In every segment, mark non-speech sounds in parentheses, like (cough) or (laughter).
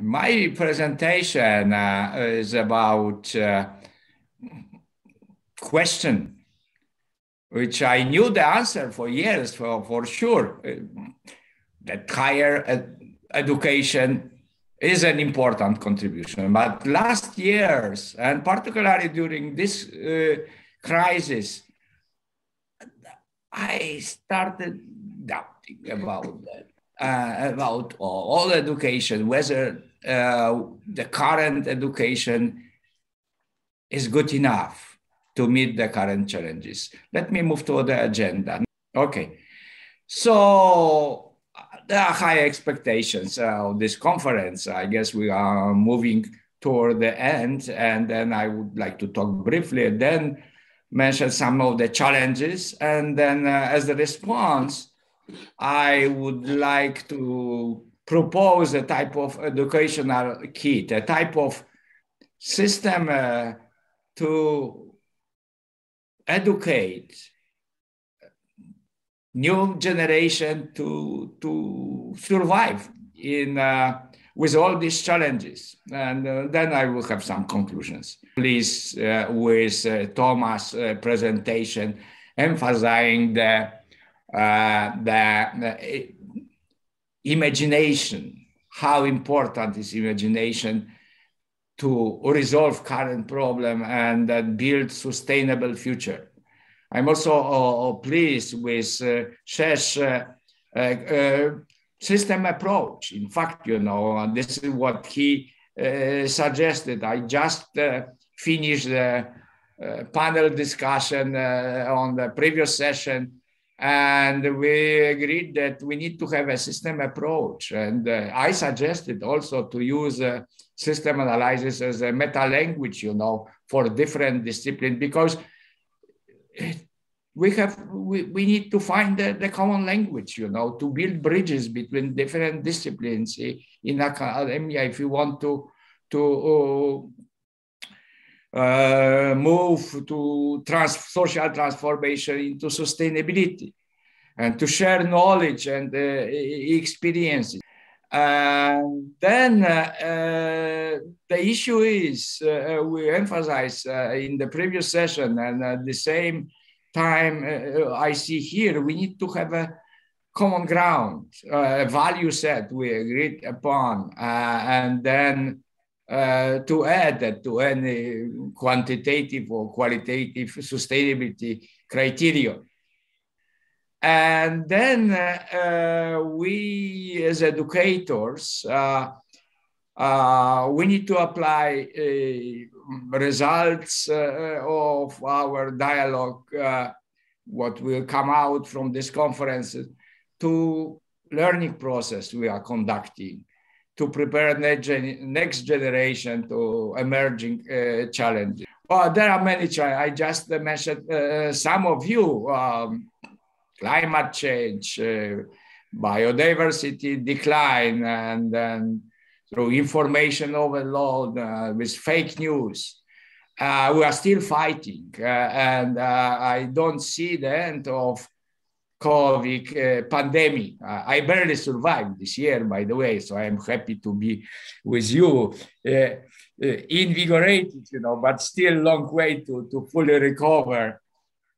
my presentation uh, is about uh, question, which I knew the answer for years, for, for sure, uh, that higher ed education is an important contribution. But last years, and particularly during this uh, crisis, I started doubting about that, uh, about all, all education, whether uh, the current education is good enough to meet the current challenges. Let me move to the agenda. Okay. So there are high expectations of this conference. I guess we are moving toward the end. And then I would like to talk briefly, then mention some of the challenges. And then uh, as a response, I would like to propose a type of educational kit, a type of system uh, to educate new generation to to survive in uh, with all these challenges and uh, then i will have some conclusions please uh, with uh, thomas uh, presentation emphasizing the the imagination, how important is imagination to resolve current problem and uh, build sustainable future. I'm also uh, uh pleased with uh, Shesh uh, uh, system approach. In fact, you know, this is what he suggested. I just finished the panel discussion on the previous session and we agreed that we need to have a system approach. And uh, I suggested also to use uh, system analysis as a meta language, you know, for different disciplines, because we have we, we need to find the, the, common language, you know, to build bridges between different disciplines in academia if you want to to uh, uh, move to trans- social transformation into sustainability and to share knowledge and uh, experiences. And uh, then uh, uh, the issue is uh, we emphasize in the previous session and at the same time I see here, we need to have a common ground, a value set we agreed upon, and then uh, to add to any quantitative or qualitative sustainability criteria. And then uh, we, as educators, uh, we need to apply results of our dialogue, what will come out from this conference, to learning process we are conducting to prepare next, next generation to emerging uh, challenges. Well, oh, there are many challenges. I just mentioned uh, some of you um, climate change, uh, biodiversity decline, and, and through information overload uh, with fake news. Uh, we are still fighting, uh, and I don't see the end of COVID uh, pandemic. Uh, I barely survived this year, by the way, so I am happy to be with you, uh, uh invigorated, you know, but still long way to, to fully recover.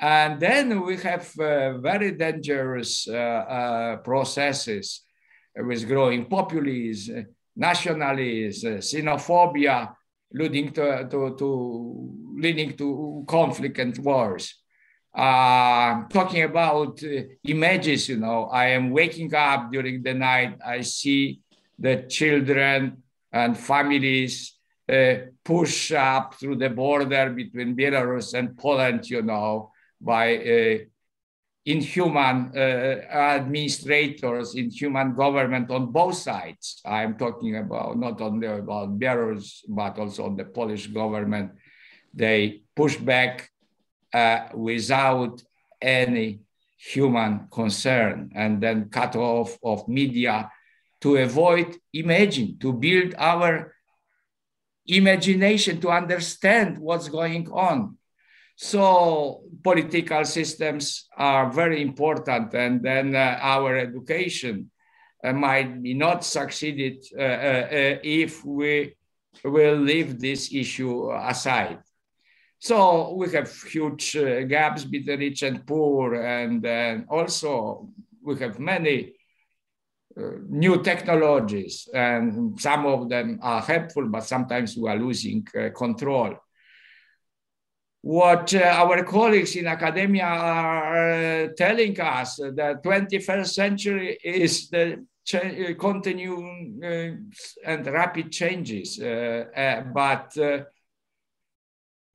And then we have uh, very dangerous uh, processes with growing populism, nationalism, xenophobia, leading to, to, to leading to conflict and wars. Uh, talking about uh, images, you know, I am waking up during the night, I see the children and families uh, push up through the border between Belarus and Poland, you know, by uh, inhuman uh, administrators, inhuman government on both sides. I'm talking about not only about Belarus, but also on the Polish government. They push back uh, without any human concern and then cut off of media to avoid imagine to build our imagination to understand what's going on. So political systems are very important, and then uh, our education uh, might be not succeeded uh, uh, uh if we will leave this issue aside. So we have huge uh, gaps between rich and poor, and, uh, also we have many uh, new technologies, and some of them are helpful, but sometimes we are losing uh, control. What uh, our colleagues in academia are uh, telling us that 21st century is the continuing and rapid changes, but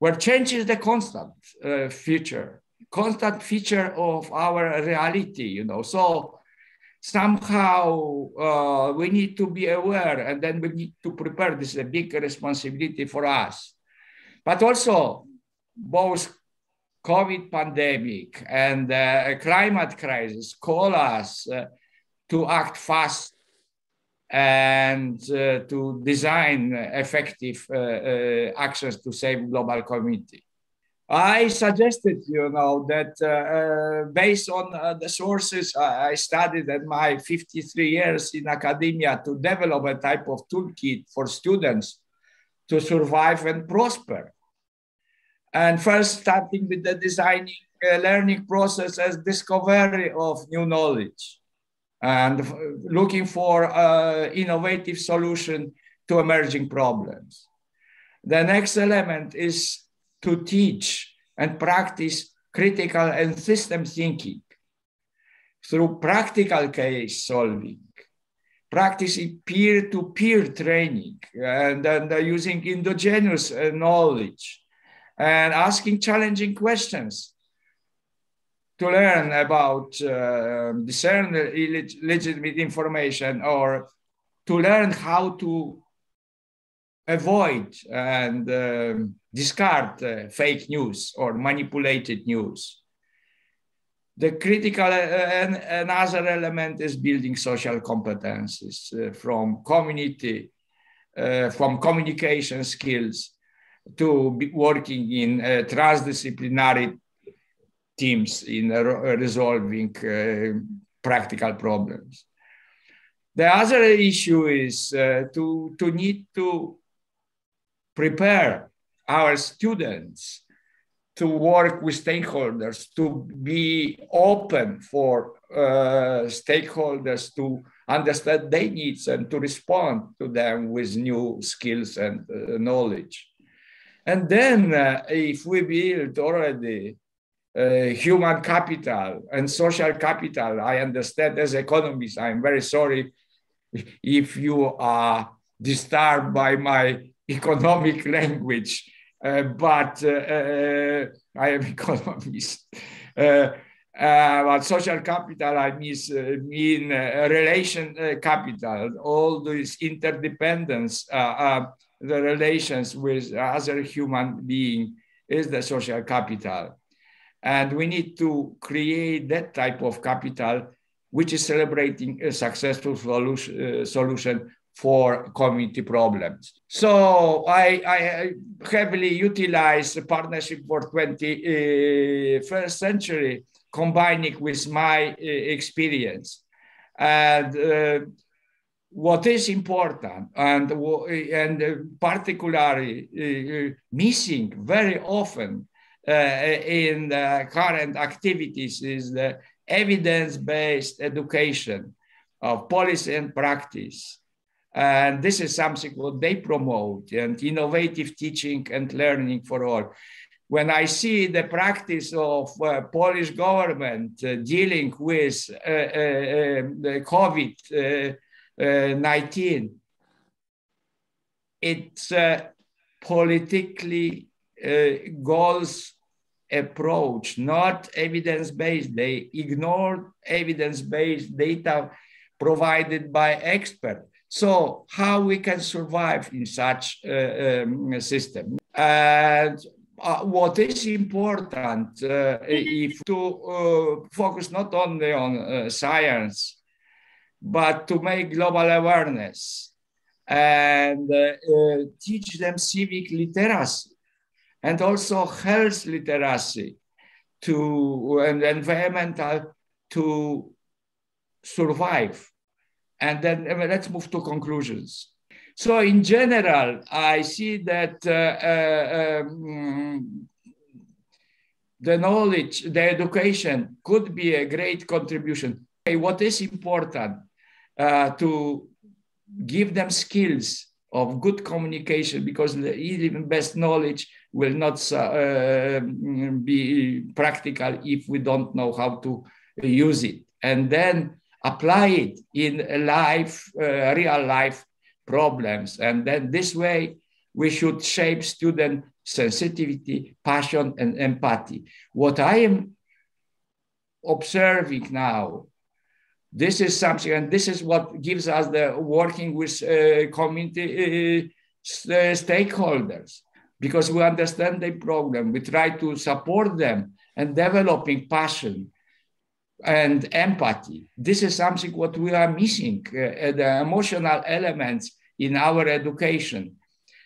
where change is the constant uh, feature, constant feature of our reality, you know. So somehow uh, we need to be aware and then we need to prepare. This is a big responsibility for us. But also both COVID pandemic and uh, climate crisis call us uh, to act fast and uh, to design effective uh, uh, actions to save global community. I suggested, you know, that uh, uh, based on uh, the sources I studied at my 53 years in academia to develop a type of toolkit for students to survive and prosper. And first starting with the designing learning process as discovery of new knowledge and looking for uh, innovative solution to emerging problems. The next element is to teach and practice critical and system thinking through practical case solving, practicing peer-to-peer training, and, and uh, using endogenous uh, knowledge, and asking challenging questions to learn about uh, discern legitimate information or to learn how to avoid and uh, discard uh, fake news or manipulated news. The critical uh, and another element is building social competencies uh, from community, uh, from communication skills to working in transdisciplinary teams in resolving uh, practical problems. The other issue is uh, to, to need to prepare our students to work with stakeholders, to be open for uh, stakeholders to understand their needs and to respond to them with new skills and uh, knowledge. And then, uh, if we build already uh, human capital and social capital. I understand as economists. I'm very sorry if you are disturbed by my (laughs) economic language, uh, but uh, uh I am (laughs) economist. Uh, uh, but social capital, I mean relation capital, all this interdependence, the relations with other human being is the social capital and we need to create that type of capital which is celebrating a successful solution, uh, solution for community problems. So I, I heavily utilize the partnership for 21st century, combining with my uh, experience. And uh, what is important and, uh, and particularly uh, uh, missing very often uh, in the current activities is the evidence-based education of policy and practice. And this is something what they promote and innovative teaching and learning for all. When I see the practice of uh, Polish government uh, dealing with uh, uh um, COVID-19, uh, it's politically uh, goals approach, not evidence-based. They ignored evidence-based data provided by experts. So how we can survive in such a uh, um, system? And uh, what is important uh, if to uh, focus not only on uh, science, but to make global awareness and teach them civic literacy and also health literacy to and environmental to survive. And then uh, let's move to conclusions. So in general, I see that uh, uh, um, the knowledge, the education could be a great contribution. What is important uh, to give them skills of good communication because even best knowledge will not uh, be practical if we don't know how to use it and then apply it in life uh, real life problems and then this way we should shape student sensitivity passion and empathy what i am observing now this is something, and this is what gives us the working with uh, community uh, st uh, stakeholders because we understand the problem. We try to support them and developing passion and empathy. This is something what we are missing, uh, uh, the emotional elements in our education.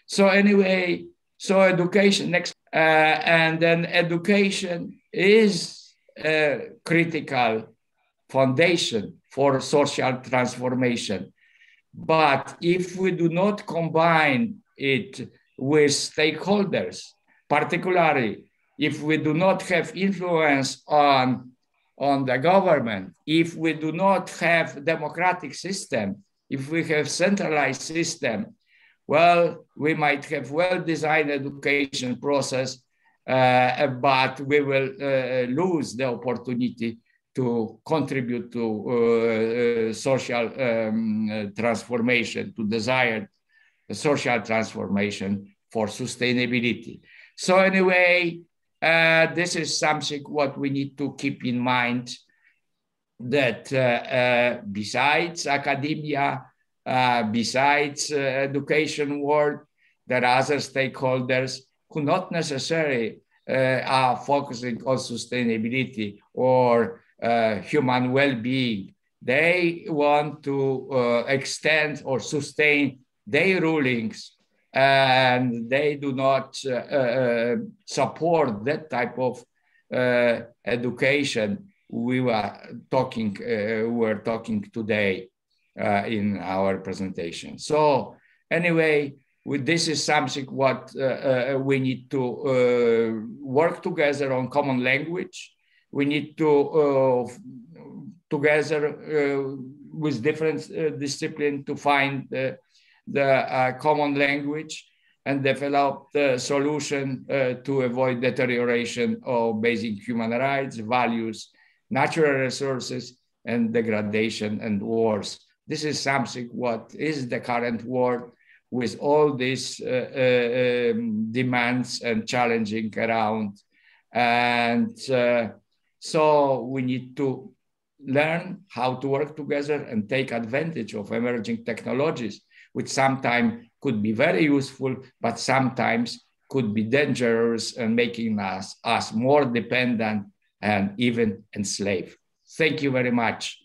So anyway, so education next, uh, and then education is uh, critical foundation for social transformation. But if we do not combine it with stakeholders, particularly if we do not have influence on, on the government, if we do not have democratic system, if we have centralized system, well, we might have well-designed education process, uh, but we will uh, lose the opportunity to contribute to uh, uh, social um, transformation, to desired social transformation for sustainability. So anyway, uh, this is something what we need to keep in mind that uh, uh, besides academia, uh, besides education world, there are other stakeholders who not necessarily are focusing on sustainability or uh, human well-being. They want to uh, extend or sustain their rulings, and they do not uh, uh, uh support that type of uh, education we were talking were talking today in our presentation. So anyway, this is something what we need to work together on common language we need to uh, together uh, with different uh, discipline to find uh, the uh, common language and develop the solution uh, to avoid deterioration of basic human rights, values, natural resources, and degradation and wars. This is something what is the current world with all these um, demands and challenging around. And so we need to learn how to work together and take advantage of emerging technologies, which sometimes could be very useful, but sometimes could be dangerous and making us, us more dependent and even enslaved. Thank you very much.